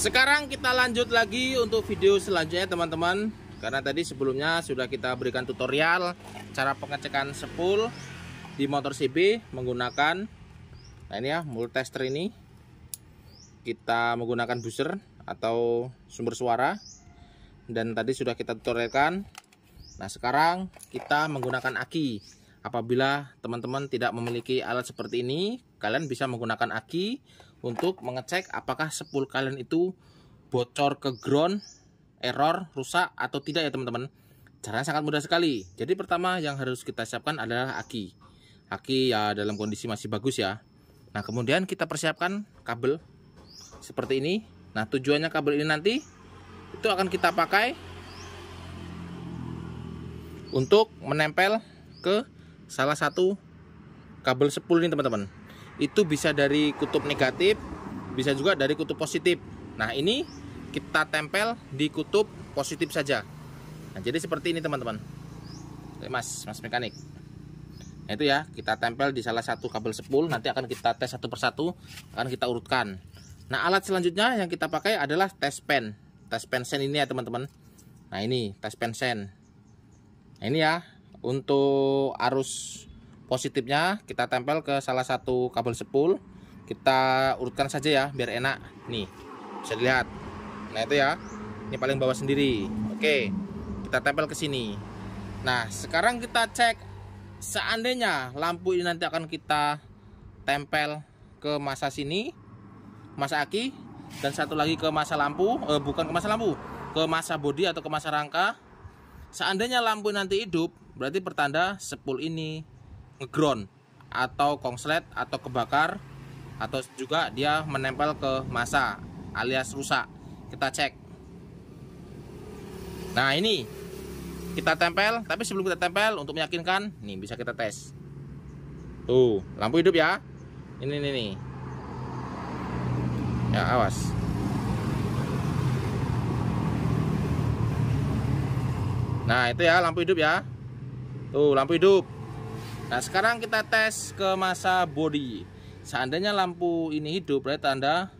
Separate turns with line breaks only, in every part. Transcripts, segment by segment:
Sekarang kita lanjut lagi untuk video selanjutnya teman-teman Karena tadi sebelumnya sudah kita berikan tutorial Cara pengecekan spool di motor CB menggunakan Nah ini ya multester ini Kita menggunakan buzzer atau sumber suara Dan tadi sudah kita tutorialkan Nah sekarang kita menggunakan aki Apabila teman-teman tidak memiliki alat seperti ini, kalian bisa menggunakan aki untuk mengecek apakah spool kalian itu bocor ke ground, error, rusak atau tidak ya teman-teman. Caranya sangat mudah sekali. Jadi pertama yang harus kita siapkan adalah aki. Aki ya dalam kondisi masih bagus ya. Nah, kemudian kita persiapkan kabel seperti ini. Nah, tujuannya kabel ini nanti itu akan kita pakai untuk menempel ke salah satu kabel spool ini teman-teman itu bisa dari kutub negatif bisa juga dari kutub positif nah ini kita tempel di kutub positif saja nah jadi seperti ini teman-teman mas mas mekanik nah itu ya kita tempel di salah satu kabel spool nanti akan kita tes satu persatu akan kita urutkan nah alat selanjutnya yang kita pakai adalah test pen test pen sen ini ya teman-teman nah ini tes sen nah ini ya untuk arus positifnya kita tempel ke salah satu kabel sepul kita urutkan saja ya biar enak nih bisa dilihat nah itu ya ini paling bawah sendiri oke kita tempel ke sini nah sekarang kita cek seandainya lampu ini nanti akan kita tempel ke masa sini masa aki dan satu lagi ke masa lampu eh, bukan ke masa lampu ke masa bodi atau ke masa rangka seandainya lampu nanti hidup berarti pertanda sepul ini ngeground atau kongslet atau kebakar atau juga dia menempel ke masa alias rusak kita cek nah ini kita tempel tapi sebelum kita tempel untuk meyakinkan nih bisa kita tes tuh lampu hidup ya ini nih nih ya awas nah itu ya lampu hidup ya Tuh, lampu hidup. Nah, sekarang kita tes ke masa body. Seandainya lampu ini hidup, berarti tanda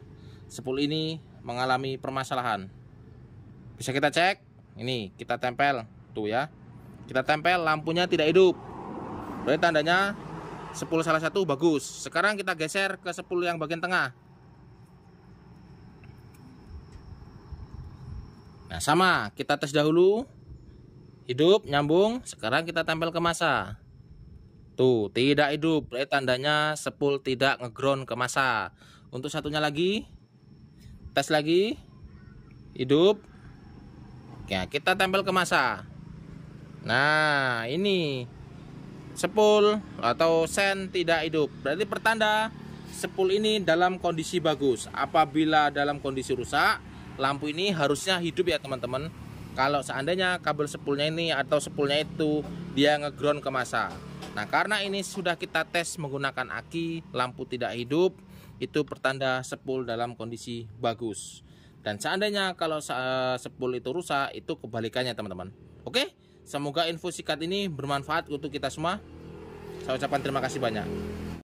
spool ini mengalami permasalahan. Bisa kita cek. Ini kita tempel tuh ya. Kita tempel lampunya tidak hidup. Berarti tandanya spool salah satu bagus. Sekarang kita geser ke spool yang bagian tengah. Nah, sama, kita tes dahulu hidup nyambung sekarang kita tempel ke masa tuh tidak hidup berarti eh, tandanya sepul tidak ngeground ke masa untuk satunya lagi tes lagi hidup ya kita tempel ke masa nah ini sepul atau sen tidak hidup berarti pertanda sepul ini dalam kondisi bagus apabila dalam kondisi rusak lampu ini harusnya hidup ya teman-teman kalau seandainya kabel sepulnya ini atau sepulnya itu dia ngeground ke masa nah karena ini sudah kita tes menggunakan aki lampu tidak hidup itu pertanda sepul dalam kondisi bagus dan seandainya kalau eh, sepul itu rusak itu kebalikannya teman-teman oke semoga info sikat ini bermanfaat untuk kita semua saya ucapkan terima kasih banyak